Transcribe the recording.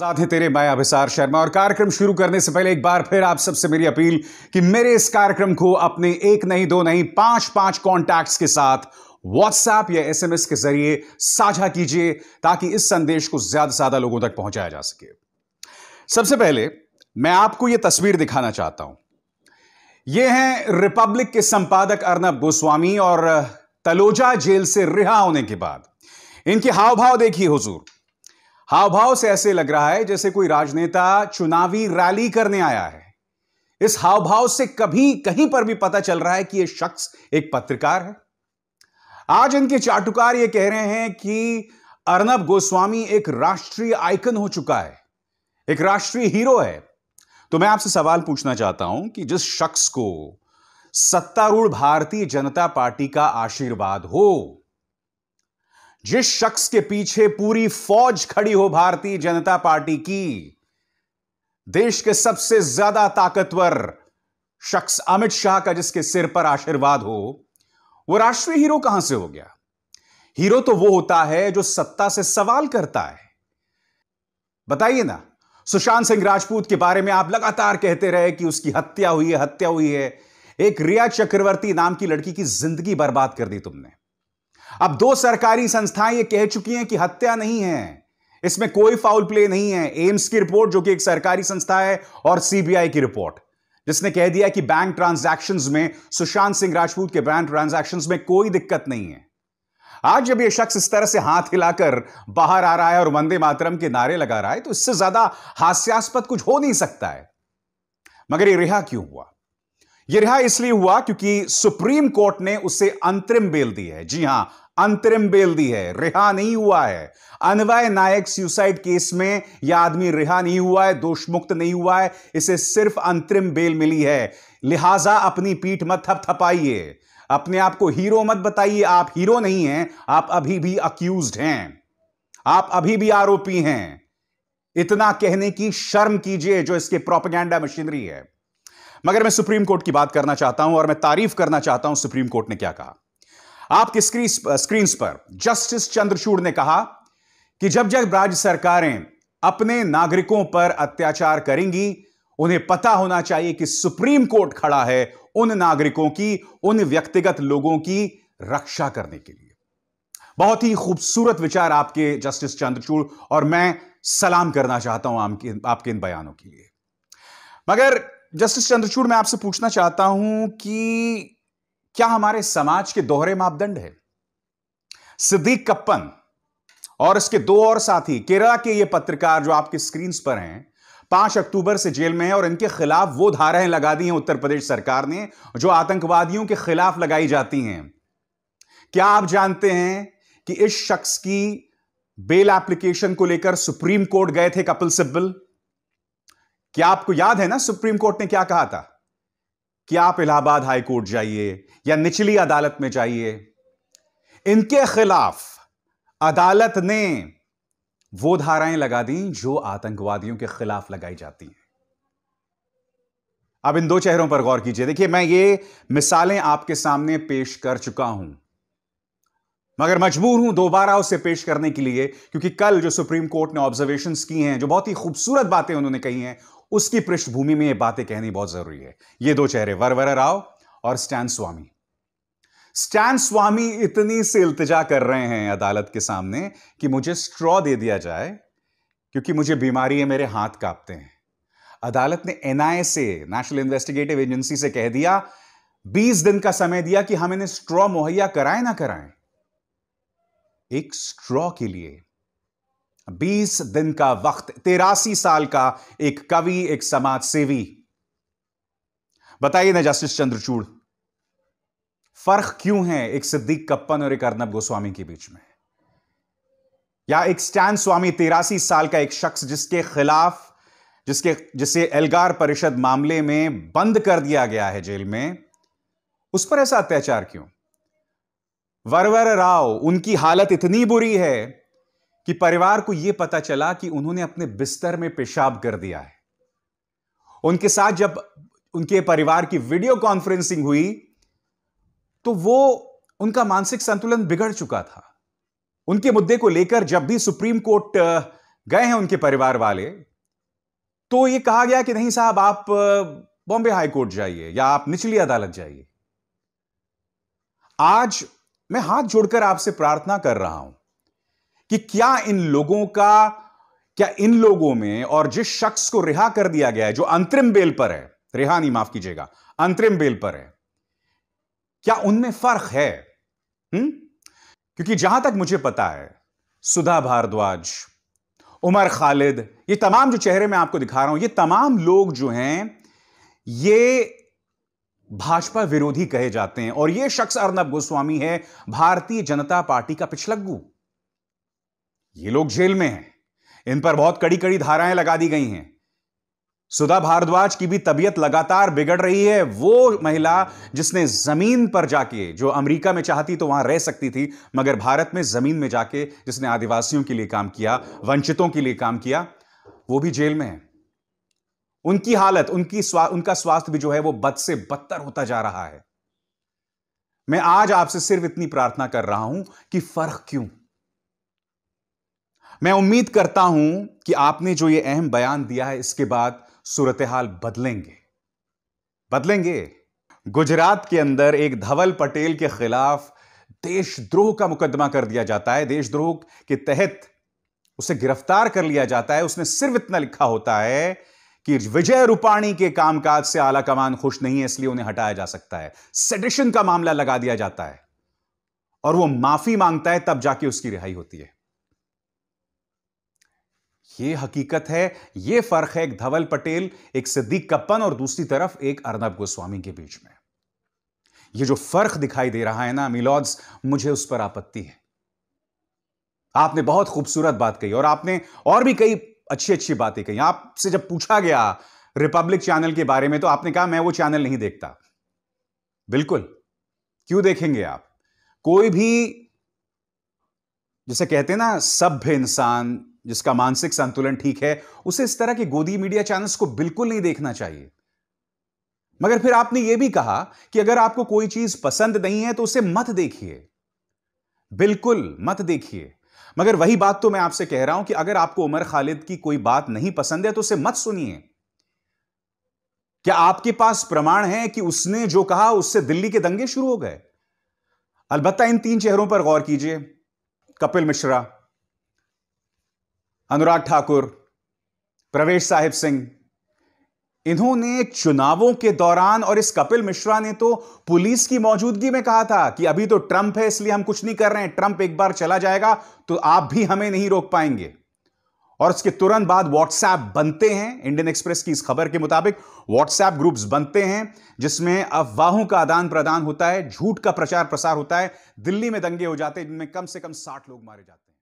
साथ है तेरे मैं अभिसार शर्मा और कार्यक्रम शुरू करने से पहले एक बार फिर आप सबसे मेरी अपील कि मेरे इस कार्यक्रम को अपने एक नहीं दो नहीं पांच पांच कॉन्टैक्ट्स के साथ व्हाट्सएप या एसएमएस के जरिए साझा कीजिए ताकि इस संदेश को ज्यादा से ज्यादा लोगों तक पहुंचाया जा सके सबसे पहले मैं आपको यह तस्वीर दिखाना चाहता हूं यह है रिपब्लिक के संपादक अर्नब गोस्वामी और तलोजा जेल से रिहा होने के बाद इनके हाव भाव देखिए हुजूर हावभाव से ऐसे लग रहा है जैसे कोई राजनेता चुनावी रैली करने आया है इस हावभाव से कभी कहीं पर भी पता चल रहा है कि यह शख्स एक पत्रकार है आज इनके चाटुकार ये कह रहे हैं कि अर्नब गोस्वामी एक राष्ट्रीय आइकन हो चुका है एक राष्ट्रीय हीरो है तो मैं आपसे सवाल पूछना चाहता हूं कि जिस शख्स को सत्तारूढ़ भारतीय जनता पार्टी का आशीर्वाद हो जिस शख्स के पीछे पूरी फौज खड़ी हो भारतीय जनता पार्टी की देश के सबसे ज्यादा ताकतवर शख्स अमित शाह का जिसके सिर पर आशीर्वाद हो वो राष्ट्रीय हीरो कहां से हो गया हीरो तो वो होता है जो सत्ता से सवाल करता है बताइए ना सुशांत सिंह राजपूत के बारे में आप लगातार कहते रहे कि उसकी हत्या हुई है हत्या हुई है एक रिया चक्रवर्ती नाम की लड़की की जिंदगी बर्बाद कर दी तुमने अब दो सरकारी संस्थाएं यह कह चुकी हैं कि हत्या नहीं है इसमें कोई फाउल प्ले नहीं है एम्स की रिपोर्ट जो कि एक सरकारी संस्था है और सीबीआई की रिपोर्ट जिसने कह दिया कि बैंक ट्रांजेक्शन में सुशांत सिंह राजपूत के बैंक ट्रांजैक्शन में कोई दिक्कत नहीं है आज जब यह शख्स इस तरह से हाथ हिलाकर बाहर आ रहा है और वंदे मातरम के नारे लगा रहा है तो इससे ज्यादा हास्यास्पद कुछ हो नहीं सकता है मगर यह रिहा क्यों हुआ यह रिहा इसलिए हुआ क्योंकि सुप्रीम कोर्ट ने उसे अंतरिम बेल दी है जी हां अंतरिम बेल दी है रिहा नहीं हुआ है अनवय नायक सुसाइड केस में यह आदमी रिहा नहीं हुआ है दोष मुक्त नहीं हुआ है इसे सिर्फ अंतरिम बेल मिली है लिहाजा अपनी पीठ मत थपथपाइए अपने आप को हीरो मत बताइए आप हीरो नहीं हैं आप अभी भी अक्यूज हैं आप अभी भी आरोपी हैं इतना कहने की शर्म कीजिए जो इसके प्रोपेगेंडा मशीनरी है मगर मैं सुप्रीम कोर्ट की बात करना चाहता हूं और मैं तारीफ करना चाहता हूं सुप्रीम कोर्ट ने क्या कहा आपके स्क्रीन स्क्रीन पर जस्टिस चंद्रचूड़ ने कहा कि जब जब राज्य सरकारें अपने नागरिकों पर अत्याचार करेंगी उन्हें पता होना चाहिए कि सुप्रीम कोर्ट खड़ा है उन नागरिकों की उन व्यक्तिगत लोगों की रक्षा करने के लिए बहुत ही खूबसूरत विचार आपके जस्टिस चंद्रचूड़ और मैं सलाम करना चाहता हूं आपके आपके इन बयानों के लिए मगर जस्टिस चंद्रचूड़ मैं आपसे पूछना चाहता हूं कि क्या हमारे समाज के दोहरे मापदंड है सिद्दीक कप्पन और इसके दो और साथी केरला के ये पत्रकार जो आपके स्क्रीन पर हैं पांच अक्टूबर से जेल में है और इनके खिलाफ वो धाराएं लगा दी हैं उत्तर प्रदेश सरकार ने जो आतंकवादियों के खिलाफ लगाई जाती हैं क्या आप जानते हैं कि इस शख्स की बेल एप्लीकेशन को लेकर सुप्रीम कोर्ट गए थे कपिल सिब्बल क्या आपको याद है ना सुप्रीम कोर्ट ने क्या कहा था कि आप इलाहाबाद हाई कोर्ट जाइए या निचली अदालत में जाइए इनके खिलाफ अदालत ने वो धाराएं लगा दी जो आतंकवादियों के खिलाफ लगाई जाती हैं अब इन दो चेहरों पर गौर कीजिए देखिए मैं ये मिसालें आपके सामने पेश कर चुका हूं मगर मजबूर हूं दोबारा उसे पेश करने के लिए क्योंकि कल जो सुप्रीम कोर्ट ने ऑब्जर्वेशंस की हैं जो बहुत ही खूबसूरत बातें उन्होंने कही हैं उसकी पृष्ठभूमि में ये बातें कहनी बहुत जरूरी है ये दो चेहरे वरवर राव और स्टैन स्वामी स्टैन स्वामी इतनी से इल्तजा कर रहे हैं अदालत के सामने कि मुझे स्ट्रॉ दे दिया जाए क्योंकि मुझे बीमारी है मेरे हाथ कांपते हैं अदालत ने एनआईए से नेशनल इन्वेस्टिगेटिव एजेंसी से कह दिया 20 दिन का समय दिया कि हम इन्हें स्ट्रॉ मुहैया कराएं ना कराएं एक स्ट्रॉ के लिए बीस दिन का वक्त तेरासी साल का एक कवि एक समाज सेवी बताइए ना जस्टिस चंद्रचूड़ फर्क क्यों है एक सिद्दीक कप्पन और एक अर्नब गोस्वामी के बीच में या एक स्टैन स्वामी तेरासी साल का एक शख्स जिसके खिलाफ जिसके जिसे एल्गार परिषद मामले में बंद कर दिया गया है जेल में उस पर ऐसा अत्याचार क्यों वरवर राव उनकी हालत इतनी बुरी है कि परिवार को यह पता चला कि उन्होंने अपने बिस्तर में पेशाब कर दिया है उनके साथ जब उनके परिवार की वीडियो कॉन्फ्रेंसिंग हुई तो वो उनका मानसिक संतुलन बिगड़ चुका था उनके मुद्दे को लेकर जब भी सुप्रीम कोर्ट गए हैं उनके परिवार वाले तो यह कहा गया कि नहीं साहब आप बॉम्बे हाई कोर्ट जाइए या आप निचली अदालत जाइए आज मैं हाथ जोड़कर आपसे प्रार्थना कर रहा हूं कि क्या इन लोगों का क्या इन लोगों में और जिस शख्स को रिहा कर दिया गया है जो अंतरिम बेल पर है रिहा नहीं माफ कीजिएगा अंतरिम बेल पर है क्या उनमें फर्क है हुँ? हम्म? क्योंकि जहां तक मुझे पता है सुधा भारद्वाज उमर खालिद ये तमाम जो चेहरे मैं आपको दिखा रहा हूं ये तमाम लोग जो हैं ये भाजपा विरोधी कहे जाते हैं और यह शख्स अर्नब गोस्वामी है भारतीय जनता पार्टी का पिछलग्गू ये लोग जेल में हैं इन पर बहुत कड़ी कड़ी धाराएं लगा दी गई हैं सुधा भारद्वाज की भी तबीयत लगातार बिगड़ रही है वो महिला जिसने जमीन पर जाके जो अमेरिका में चाहती तो वहां रह सकती थी मगर भारत में जमीन में जाके जिसने आदिवासियों के लिए काम किया वंचितों के लिए काम किया वो भी जेल में है उनकी हालत उनकी स्वा, उनका स्वास्थ्य भी जो है वो बद से बदतर होता जा रहा है मैं आज आपसे सिर्फ इतनी प्रार्थना कर रहा हूं कि फर्क क्यों मैं उम्मीद करता हूं कि आपने जो ये अहम बयान दिया है इसके बाद सूरत हाल बदलेंगे बदलेंगे गुजरात के अंदर एक धवल पटेल के खिलाफ देशद्रोह का मुकदमा कर दिया जाता है देशद्रोह के तहत उसे गिरफ्तार कर लिया जाता है उसने सिर्फ इतना लिखा होता है कि विजय रूपाणी के कामकाज से आला कमान खुश नहीं है इसलिए उन्हें हटाया जा सकता है सेडिशन का मामला लगा दिया जाता है और वो माफी मांगता है तब जाके उसकी रिहाई होती है ये हकीकत है ये फर्क है एक धवल पटेल एक सिद्दीक कप्पन और दूसरी तरफ एक अर्नब गोस्वामी के बीच में ये जो फर्क दिखाई दे रहा है ना मिलोज मुझे उस पर आपत्ति है आपने बहुत खूबसूरत बात कही और आपने और भी कई अच्छी अच्छी बातें कही आपसे जब पूछा गया रिपब्लिक चैनल के बारे में तो आपने कहा मैं वो चैनल नहीं देखता बिल्कुल क्यों देखेंगे आप कोई भी जैसे कहते हैं ना सभ्य इंसान जिसका मानसिक संतुलन ठीक है उसे इस तरह के गोदी मीडिया चैनल्स को बिल्कुल नहीं देखना चाहिए मगर फिर आपने यह भी कहा कि अगर आपको कोई चीज पसंद नहीं है तो उसे मत देखिए बिल्कुल मत देखिए मगर वही बात तो मैं आपसे कह रहा हूं कि अगर आपको उमर खालिद की कोई बात नहीं पसंद है तो उसे मत सुनिए क्या आपके पास प्रमाण है कि उसने जो कहा उससे दिल्ली के दंगे शुरू हो गए अलबत्ता इन तीन चेहरों पर गौर कीजिए कपिल मिश्रा अनुराग ठाकुर प्रवेश साहिब सिंह इन्होंने चुनावों के दौरान और इस कपिल मिश्रा ने तो पुलिस की मौजूदगी में कहा था कि अभी तो ट्रंप है इसलिए हम कुछ नहीं कर रहे हैं ट्रंप एक बार चला जाएगा तो आप भी हमें नहीं रोक पाएंगे और उसके तुरंत बाद व्हाट्सएप बनते हैं इंडियन एक्सप्रेस की इस खबर के मुताबिक व्हाट्सएप ग्रुप्स बनते हैं जिसमें अफवाहों का आदान प्रदान होता है झूठ का प्रचार प्रसार होता है दिल्ली में दंगे हो जाते हैं जिनमें कम से कम साठ लोग मारे जाते हैं